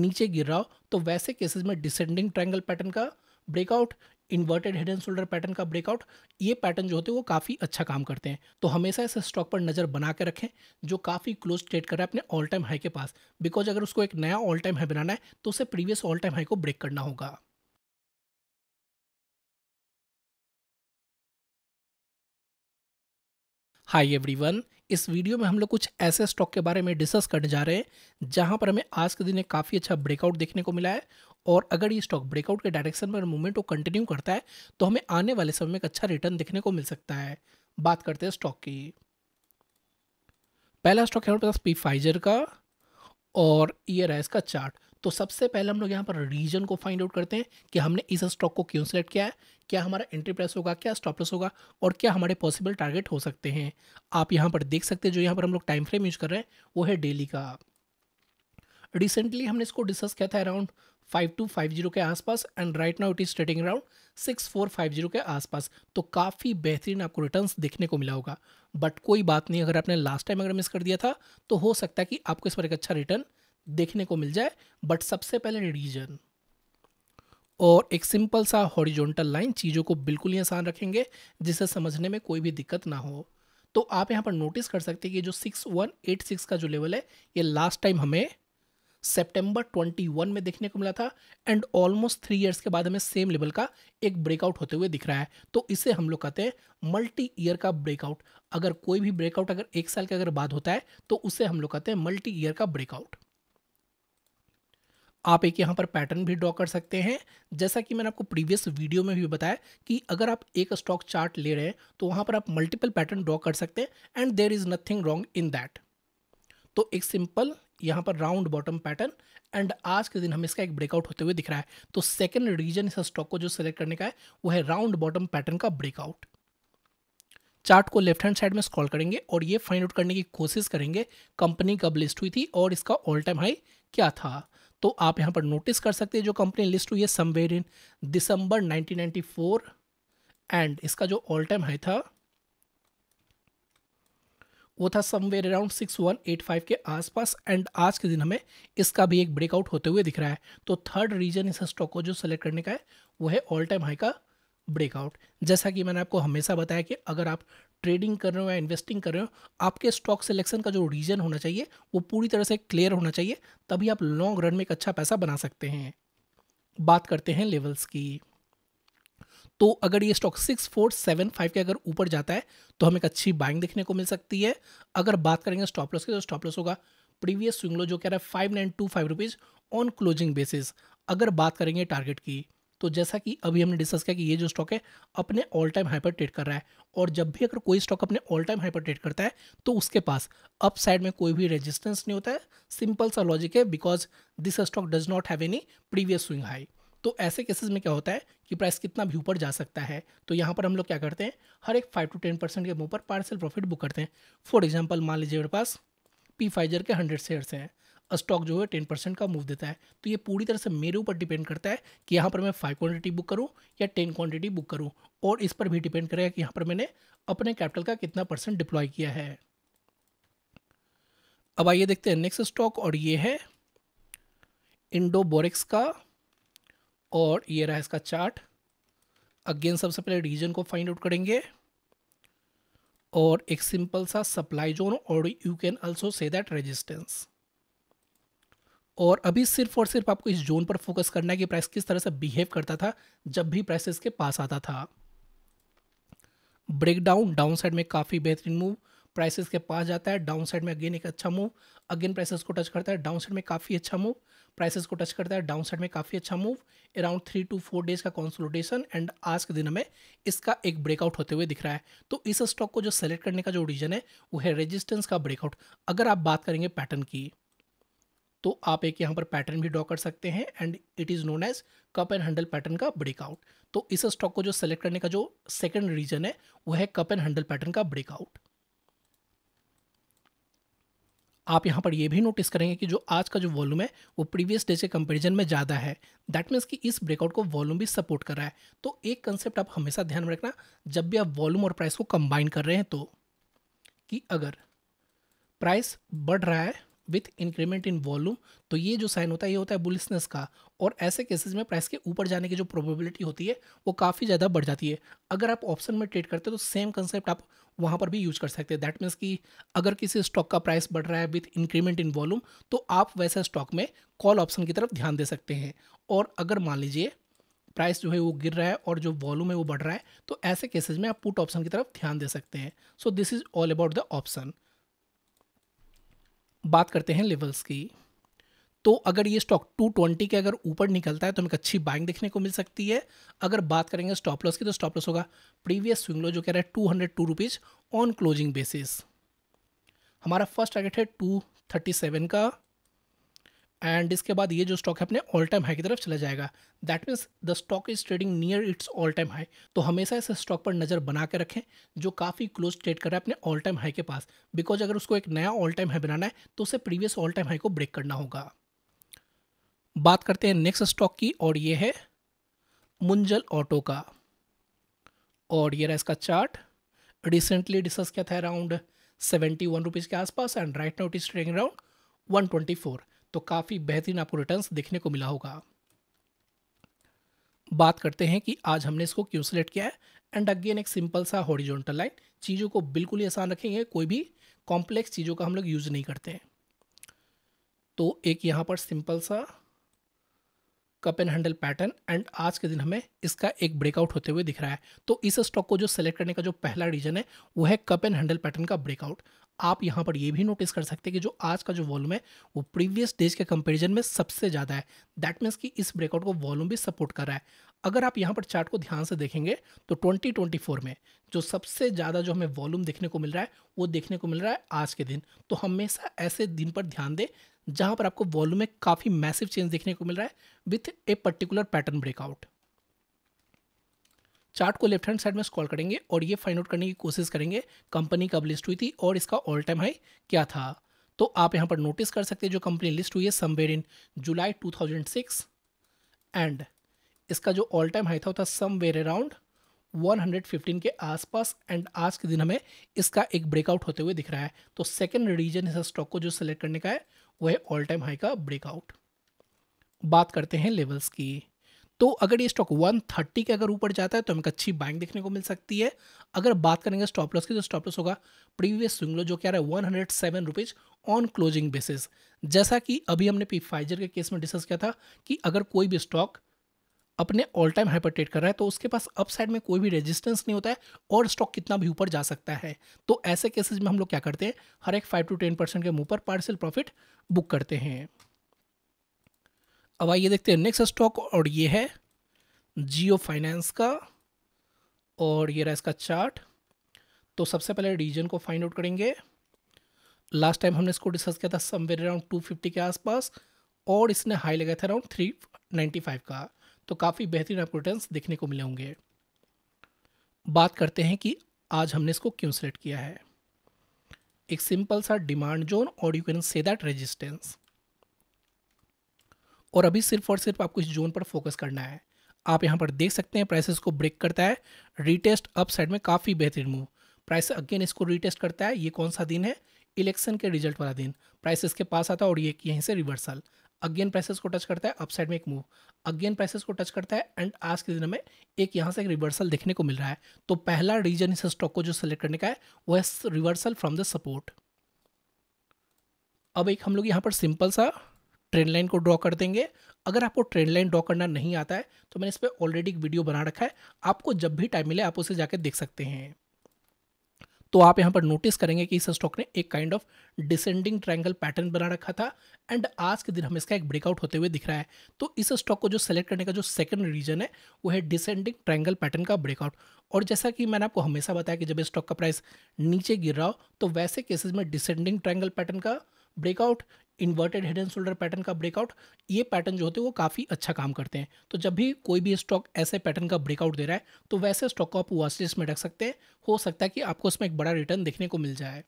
नीचे गिर रहा हो तो वैसे केसेस में डिसेंडिंग ट्रायंगल पैटर्न का breakout inverted head and shoulder pattern का ब्रेकआउट ये पैटर्न जो होते हैं वो काफ़ी अच्छा काम करते हैं तो हमेशा इस स्टॉक पर नज़र बना के रखें जो काफ़ी क्लोज ट्रेड कर रहा है अपने ऑल टाइम हाई के पास बिकॉज अगर उसको एक नया ऑल टाइम हाई बनाना है तो उसे प्रीवियस ऑल टाइम हाई को ब्रेक करना होगा हाय एवरीवन इस वीडियो में हम लोग कुछ ऐसे स्टॉक के बारे में डिस्कस करने जा रहे हैं जहां पर हमें आज के दिन एक काफ़ी अच्छा ब्रेकआउट देखने को मिला है और अगर ये स्टॉक ब्रेकआउट के डायरेक्शन में मूवमेंट को कंटिन्यू करता है तो हमें आने वाले समय में एक अच्छा रिटर्न देखने को मिल सकता है बात करते हैं स्टॉक की पहला स्टॉक है हमारे पास पी फाइजर का और ये रहा इसका चार्ट तो सबसे पहले हम लोग यहाँ पर रीजन को फाइंड आउट करते हैं कि हमने इस स्टॉक को क्यों सेलेक्ट किया है क्या हमारा एंट्री प्राइस होगा क्या स्टॉप लॉस होगा और क्या हमारे पॉसिबल टारगेट हो सकते हैं आप यहाँ पर देख सकते हैं जो यहाँ पर हम लोग टाइम फ्रेम यूज कर रहे हैं वो है डेली का रिसेंटली हमने इसको डिस्कस किया था around five two five zero के आसपास and right now it is trading around six four five zero के आसपास तो काफ़ी बेहतरीन आपको रिटर्न देखने को मिला होगा बट कोई बात नहीं अगर आपने लास्ट टाइम अगर मिस कर दिया था तो हो सकता है कि आपको इस पर एक अच्छा रिटर्न देखने को मिल जाए बट सबसे पहले रीजन और एक सिंपल सा हॉरिजॉन्टल लाइन चीज़ों को बिल्कुल ही आसान रखेंगे जिसे समझने में कोई भी दिक्कत ना हो तो आप यहाँ पर नोटिस कर सकते हैं कि जो सिक्स वन एट सिक्स का जो लेवल है ये लास्ट टाइम हमें ट्वेंटी 21 में देखने को मिला था एंड ऑलमोस्ट थ्री इयर्स के बाद हमें सेम लेवल का एक ब्रेकआउट होते हुए दिख रहा है तो इसे हम लोग कहते हैं मल्टी ईयर का ब्रेकआउट अगर कोई भी ब्रेकआउट अगर एक साल के अगर बाद होता है तो उसे हम लोग कहते हैं मल्टी ईयर का ब्रेकआउट आप एक यहाँ पर पैटर्न भी ड्रॉ कर सकते हैं जैसा कि मैंने आपको प्रीवियस वीडियो में भी बताया कि अगर आप एक स्टॉक चार्ट ले रहे हैं तो वहाँ पर आप मल्टीपल पैटर्न ड्रॉ कर सकते हैं and there is nothing wrong in that तो एक सिंपल यहाँ पर राउंड बॉटम पैटर्न एंड आज के दिन हमें इसका एक ब्रेकआउट होते हुए दिख रहा है तो सेकेंड रीजन इस स्टॉक को जो सिलेक्ट करने का है वो है राउंड बॉटम पैटर्न का ब्रेकआउट चार्ट को लेफ्ट हैंड साइड में स्क्रॉल करेंगे और ये फाइंड आउट करने की कोशिश करेंगे कंपनी कब लिस्ट हुई थी और इसका ऑल टाइम हाई क्या था तो आप यहाँ पर नोटिस कर सकते हैं जो कंपनी लिस्ट हुई है समवेयर इन दिसंबर 1994 एंड इसका जो ऑल टाइम हाई था वो था समवेयर अराउंड 6185 के आसपास एंड आज के दिन हमें इसका भी एक ब्रेकआउट होते हुए दिख रहा है तो थर्ड रीजन इस स्टॉक को जो सेलेक्ट करने का है वो है ऑल टाइम हाई का ब्रेकआउट जैसा कि मैंने आपको हमेशा बताया कि अगर आप ट्रेडिंग कर रहे हो या इन्वेस्टिंग कर रहे हो आपके स्टॉक सिलेक्शन का जो रीजन होना चाहिए वो पूरी तरह से क्लियर होना चाहिए तभी आप लॉन्ग रन में एक अच्छा पैसा बना सकते हैं बात करते हैं लेवल्स की तो अगर ये stock six four seven five के अगर ऊपर जाता है तो हमें एक अच्छी बाइंग देखने को मिल सकती है अगर बात करेंगे स्टॉप लॉस की तो स्टॉप लॉस होगा प्रीवियस स्विंग लो जो कह रहा है five nine two five rupees on closing basis अगर बात करेंगे टारगेट की तो जैसा कि अभी हमने डिस्कस किया कि ये जो स्टॉक है अपने ऑल टाइम हाइपर ट्रेड कर रहा है और जब भी अगर कोई स्टॉक अपने ऑल टाइम हाइपर ट्रेड करता है तो उसके पास अप साइड में कोई भी रेजिस्टेंस नहीं होता है सिंपल सा लॉजिक है because this stock does not have any previous swing high तो ऐसे केसेस में क्या होता है कि प्राइस कितना भी ऊपर जा सकता है तो यहाँ पर हम लोग क्या करते हैं हर एक फाइव टू टेन परसेंट के मुँह पर पार्सल प्रॉफिट बुक करते हैं फॉर एग्जाम्पल मान लीजिए मेरे पास पी फाइजर के हंड्रेड शेयर्स हैं स्टॉक जो है टेन परसेंट का मूव देता है तो ये पूरी तरह से मेरे ऊपर डिपेंड करता है कि यहाँ पर मैं फाइव क्वांटिटी बुक करूँ या टेन क्वांटिटी बुक करूँ और इस पर भी डिपेंड करेगा कि यहाँ पर मैंने अपने कैपिटल का कितना परसेंट डिप्लॉय किया है अब आइए देखते हैं नेक्स्ट स्टॉक और ये है इंडो बोरिक्स का और ये रहा इसका चार्ट अगेन सबसे पहले रीजन को फाइंड आउट करेंगे और एक सिंपल सा सप्लाई जोन और you can also say that resistance और अभी सिर्फ और सिर्फ आपको इस जोन पर फोकस करना है कि प्राइस किस तरह से बिहेव करता था जब भी प्राइसेस के पास आता था ब्रेकडाउन डाउन साइड में काफ़ी बेहतरीन मूव प्राइसेस के पास जाता है डाउन साइड में अगेन एक अच्छा मूव अगेन प्राइसेस को टच करता है डाउन साइड में काफ़ी अच्छा मूव प्राइसेस को टच करता है डाउन साइड में काफ़ी अच्छा move around three two four days का कॉन्सोलिडेशन एंड आज के दिन हमें इसका एक ब्रेकआउट होते हुए दिख रहा है तो इस स्टॉक को जो सेलेक्ट करने का जो रीजन है वो है रेजिस्टेंस का ब्रेकआउट अगर आप बात करेंगे पैटर्न की तो आप एक यहाँ पर पैटर्न भी ड्रॉ कर सकते हैं and it is known as cup and handle pattern का ब्रेकआउट तो इस स्टॉक को जो सेलेक्ट करने का जो सेकेंड रीजन है वह है कप एंड हैंडल पैटर्न का ब्रेकआउट आप यहाँ पर यह भी नोटिस करेंगे कि जो आज का जो वॉल्यूम है वो प्रीवियस डे के कंपैरिजन में ज़्यादा है दैट मीन्स कि इस ब्रेकआउट को वॉल्यूम भी सपोर्ट कर रहा है तो एक कंसेप्ट आप हमेशा ध्यान में रखना जब भी आप वॉल्यूम और प्राइस को कंबाइन कर रहे हैं तो कि अगर प्राइस बढ़ रहा है विथ इंक्रीमेंट इन वॉल्यूम तो ये जो साइन होता है ये होता है बुलिसनेस का और ऐसे केसेस में प्राइस के ऊपर जाने की जो प्रोबेबिलिटी होती है वो काफ़ी ज़्यादा बढ़ जाती है अगर आप ऑप्शन में ट्रेड करते हो तो सेम कंसेप्ट आप वहाँ पर भी यूज कर सकते हैं दैट मीन्स कि अगर किसी स्टॉक का प्राइस बढ़ रहा है विथ इंक्रीमेंट इन वॉल्यूम तो आप वैसे स्टॉक में कॉल ऑप्शन की तरफ ध्यान दे सकते हैं और अगर मान लीजिए प्राइस जो है वो गिर रहा है और जो वॉल्यूम है वो बढ़ रहा है तो ऐसे केसेज में आप पुट ऑप्शन की तरफ ध्यान दे सकते हैं so this is all about the option बात करते हैं लेवल्स की तो अगर ये स्टॉक 220 के अगर ऊपर निकलता है तो हमें अच्छी बाइंग देखने को मिल सकती है अगर बात करेंगे स्टॉप लॉस की तो स्टॉप लॉस होगा प्रीवियस स्विंग लो जो कह रहा है two hundred two rupees on closing basis हमारा फर्स्ट टारगेट है टू थर्टी सेवन का एंड इसके बाद ये जो स्टॉक है अपने ऑल टाइम हाई की तरफ चला जाएगा that means the stock is trading near its all time high तो हमेशा इस स्टॉक पर नज़र बना के रखें जो काफ़ी क्लोज ट्रेड कर रहा है अपने ऑल टाइम हाई के पास बिकॉज अगर उसको एक नया ऑल टाइम हाई बनाना है तो उसे प्रीवियस ऑल टाइम हाई को ब्रेक करना होगा बात करते हैं नेक्स्ट स्टॉक की और ये है मुंजल ऑटो का और ये रहा इसका चार्ट रिसेंटली डिस्कस किया था अराउंड सेवेंटी वन रुपीज़ के आसपास and right now it is trading around one twenty four तो काफ़ी बेहतरीन आपको रिटर्न्स देखने को मिला होगा बात करते हैं कि आज हमने इसको क्यों सिलेक्ट किया है एंड अगेन एक सिंपल सा हॉरिजॉन्टल लाइन चीज़ों को बिल्कुल ही आसान रखेंगे कोई भी कॉम्प्लेक्स चीज़ों का हम लोग यूज़ नहीं करते हैं तो एक यहाँ पर सिंपल सा cup and handle pattern and आज के दिन हमें इसका एक ब्रेकआउट होते हुए दिख रहा है तो इस स्टॉक को जो सेलेक्ट करने का जो पहला रीजन है वो है कप एंड हैंडल पैटर्न का ब्रेकआउट आप यहाँ पर ये भी नोटिस कर सकते हैं कि जो आज का जो वॉल्यूम है वो प्रीवियस डेज के कंपैरिजन में सबसे ज़्यादा है दैट मीन्स कि इस ब्रेकआउट को वॉल्यूम भी सपोर्ट कर रहा है अगर आप यहाँ पर चार्ट को ध्यान से देखेंगे तो 2024 में जो सबसे ज़्यादा जो हमें वॉल्यूम देखने को मिल रहा है वो देखने को मिल रहा है आज के दिन तो हमेशा ऐसे दिन पर ध्यान दें जहाँ पर आपको वॉल्यूम में काफ़ी मैसिव चेंज देखने को मिल रहा है with a particular pattern breakout chart को लेफ्ट हैंड साइड में स्क्रॉल करेंगे और ये फाइंड आउट करने की कोशिश करेंगे कंपनी कब लिस्ट हुई थी और इसका ऑल टाइम हाई क्या था तो आप यहाँ पर नोटिस कर सकते हैं जो कंपनी लिस्ट हुई है समवेयर इन जुलाई 2006 एंड इसका जो ऑल टाइम हाई था था समवेयर अराउंड 115 के आसपास एंड आज के दिन हमें इसका एक ब्रेकआउट होते हुए दिख रहा है तो सेकेंड रीजन इस स्टॉक को जो सेलेक्ट करने का है वह है ऑल टाइम हाई का ब्रेकआउट बात करते हैं लेवल्स की तो अगर ये स्टॉक 130 के अगर ऊपर जाता है तो हमें अच्छी बाइंग देखने को मिल सकती है अगर बात करेंगे स्टॉप लॉस की तो स्टॉप लॉस होगा प्रीवियस स्विंग लो जो क्या रहा है one hundred seven rupees on closing basis जैसा कि अभी हमने पी फाइजर के केस में डिस्कस किया था कि अगर कोई भी स्टॉक अपने ऑल टाइम हाइपरटेट कर रहा है तो उसके पास अपसाइड में कोई भी रेजिस्टेंस नहीं होता है और स्टॉक कितना भी ऊपर जा सकता है तो ऐसे केसेस में हम लोग क्या करते हैं हर एक फाइव टू टेन परसेंट के मुंह पर पार्सल प्रॉफिट बुक करते हैं अब आइए देखते हैं नेक्स्ट स्टॉक और ये है जियो फाइनेंस का और ये रहा इसका चार्ट तो सबसे पहले रीजन को फाइंड आउट करेंगे लास्ट टाइम हमने इसको डिस्कस किया था समवेयर अराउंड 250 के आसपास और इसने हाई लगाया था अराउंड 395 का तो काफ़ी बेहतरीन आपको देखने को मिले होंगे बात करते हैं कि आज हमने इसको क्यों सेलेक्ट किया है एक सिंपल सा डिमांड जोन और you can say that resistance और अभी सिर्फ और सिर्फ आपको इस जोन पर फोकस करना है आप यहाँ पर देख सकते हैं प्राइसेस को ब्रेक करता है रीटेस्ट अप साइड में काफ़ी बेहतरीन मूव प्राइस अगेन इसको रीटेस्ट करता है ये कौन सा दिन है इलेक्शन के रिजल्ट वाला दिन प्राइसेस के पास आता है और ये यहीं से रिवर्सल अगेन प्राइसेस को टच करता है अपसाइड में एक मूव अगेन प्राइसेस को टच करता है एंड आज के दिन में एक यहाँ से एक रिवर्सल देखने को मिल रहा है तो पहला रीजन इस स्टॉक को जो सेलेक्ट करने का है वो है रिवर्सल फ्रॉम द सपोर्ट अब एक हम लोग यहाँ पर सिंपल सा ट्रेंड लाइन को ड्रॉ कर देंगे अगर आपको ट्रेंड लाइन ड्रॉ करना नहीं आता है तो मैंने इस पर ऑलरेडी एक वीडियो बना रखा है आपको जब भी टाइम मिले आप उसे जाकर देख सकते हैं तो आप यहाँ पर नोटिस करेंगे कि इस स्टॉक ने एक kind of descending triangle pattern बना रखा था एंड आज के दिन हमें इसका एक ब्रेकआउट होते हुए दिख रहा है तो इस स्टॉक को जो सेलेक्ट करने का जो सेकंड रीजन है वो है डिसेंडिंग ट्रायंगल पैटर्न का ब्रेकआउट और जैसा कि मैंने आपको हमेशा बताया कि जब इस स्टॉक का प्राइस नीचे गिर रहा हो तो वैसे केसेज में डिसेंडिंग ट्राइंगल पैटर्न का breakout inverted head and shoulder pattern का ब्रेकआउट ये पैटर्न जो होते हैं वो काफ़ी अच्छा काम करते हैं तो जब भी कोई भी स्टॉक ऐसे पैटर्न का ब्रेकआउट दे रहा है तो वैसे स्टॉक को आप वॉचलिस्ट में रख सकते हैं हो सकता है कि आपको उसमें एक बड़ा रिटर्न देखने को मिल जाए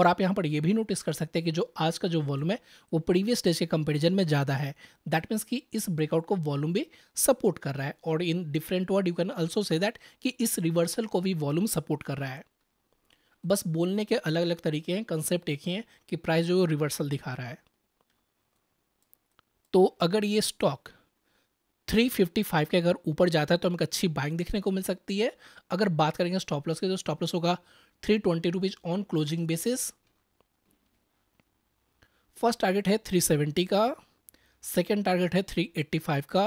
और आप यहाँ पर यह भी नोटिस कर सकते हैं कि जो आज का जो वॉल्यूम है वो प्रीवियस डेज के कंपेरिजन में ज़्यादा है दैट मीन्स कि इस ब्रेकआउट को वॉल्यूम भी सपोर्ट कर रहा है और in different word you can also say that कि इस रिवर्सल को भी वॉल्यूम सपोर्ट कर रहा है बस बोलने के अलग अलग तरीके हैं कंसेप्ट एक ही हैं कि प्राइस जो रिवर्सल दिखा रहा है तो अगर ये स्टॉक 355 के अगर ऊपर जाता है तो हमें अच्छी बाइंग देखने को मिल सकती है अगर बात करेंगे स्टॉप लॉस के तो स्टॉप लॉस होगा three twenty rupees on closing basis first target है थ्री सेवेंटी का सेकेंड टारगेट है थ्री एट्टी फाइव का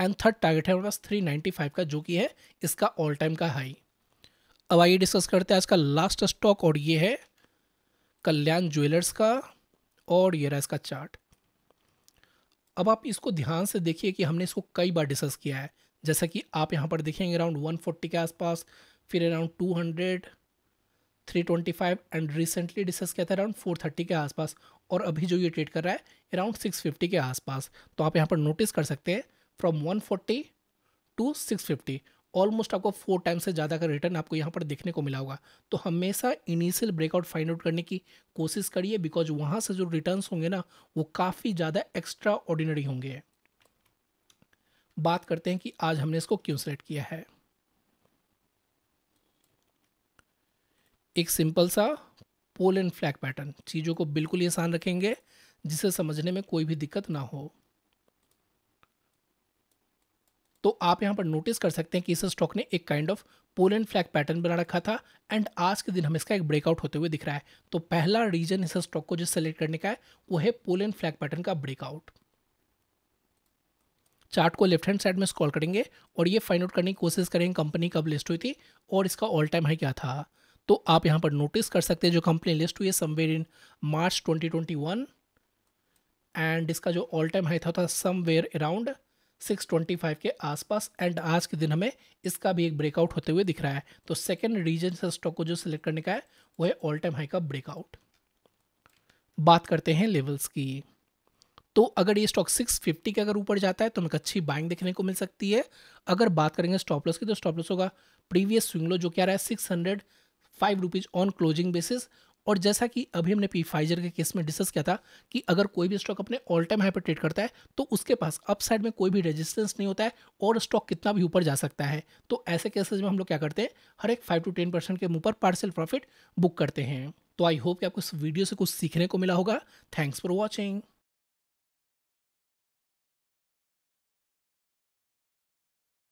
एंड थर्ड टारगेट है हमारे पास थ्री नाइन्टी फाइव का जो कि है इसका ऑल टाइम का हाई अब आइए डिस्कस करते हैं आज का लास्ट स्टॉक और ये है कल्याण ज्वेलर्स का और ये रहा इसका चार्ट अब आप इसको ध्यान से देखिए कि हमने इसको कई बार डिस्कस किया है जैसा कि आप यहाँ पर देखेंगे अराउंड 140 के आसपास फिर अराउंड 200 325 एंड रिसेंटली डिस्कस किया था अराउंड 430 के आसपास और अभी जो ये ट्रेड कर रहा है अराउंड 650 के आसपास तो आप यहाँ पर नोटिस कर सकते हैं फ्रॉम 140 टू ऑलमोस्ट आपको फोर टाइम्स से ज़्यादा का रिटर्न आपको यहाँ पर देखने को मिला होगा तो हमेशा इनिशियल ब्रेकआउट फाइंड आउट करने की कोशिश करिए बिकॉज वहाँ से जो रिटर्न होंगे ना वो काफ़ी ज़्यादा एक्स्ट्रा ऑर्डिनरी होंगे बात करते हैं कि आज हमने इसको क्यों सेलेक्ट किया है एक सिंपल सा पोल एंड फ्लैग पैटर्न चीज़ों को बिल्कुल ही आसान रखेंगे जिसे समझने में कोई भी दिक्कत ना हो तो आप यहाँ पर नोटिस कर सकते हैं कि इस स्टॉक ने एक kind of pole and flag pattern बना रखा था एंड आज के दिन हमें इसका एक ब्रेकआउट होते हुए दिख रहा है तो पहला रीजन इस स्टॉक को जो सेलेक्ट करने का है वो है पोलन फ्लैग पैटर्न का ब्रेकआउट चार्ट को लेफ्ट हैंड साइड में स्क्रॉल करेंगे और ये फाइंड आउट करने की कोशिश करेंगे कंपनी कब लिस्ट हुई थी और इसका ऑल टाइम हाई क्या था तो आप यहाँ पर नोटिस कर सकते हैं जो कंपनी लिस्ट हुई है समवेयर इन मार्च 2021 एंड इसका जो ऑल टाइम हाई था, था समवेयर अराउंड 625 के आसपास एंड आज के दिन हमें इसका भी एक ब्रेकआउट होते हुए दिख रहा है तो सेकेंड रीजन से स्टॉक को जो सिलेक्ट करने का है वो है ऑल टाइम हाई का ब्रेकआउट बात करते हैं लेवल्स की तो अगर ये स्टॉक 650 के अगर ऊपर जाता है तो हमें अच्छी बाइंग देखने को मिल सकती है अगर बात करेंगे स्टॉप लॉस की तो स्टॉप लॉस होगा प्रीवियस स्विंग लो जो क्या रहा है six hundred five rupees on closing basis और जैसा कि अभी हमने पी फाइजर के केस में डिस्कस किया था कि अगर कोई भी स्टॉक अपने ऑल टाइम हाई पर ट्रेड करता है तो उसके पास अप साइड में कोई भी रेजिस्टेंस नहीं होता है और स्टॉक कितना भी ऊपर जा सकता है तो ऐसे केसेस में हम लोग क्या करते हैं हर एक फाइव टू टेन परसेंट के ऊपर पर पार्सल प्रॉफिट बुक करते हैं तो आई होप कि आपको इस वीडियो से कुछ सीखने को मिला होगा थैंक्स फॉर वॉचिंग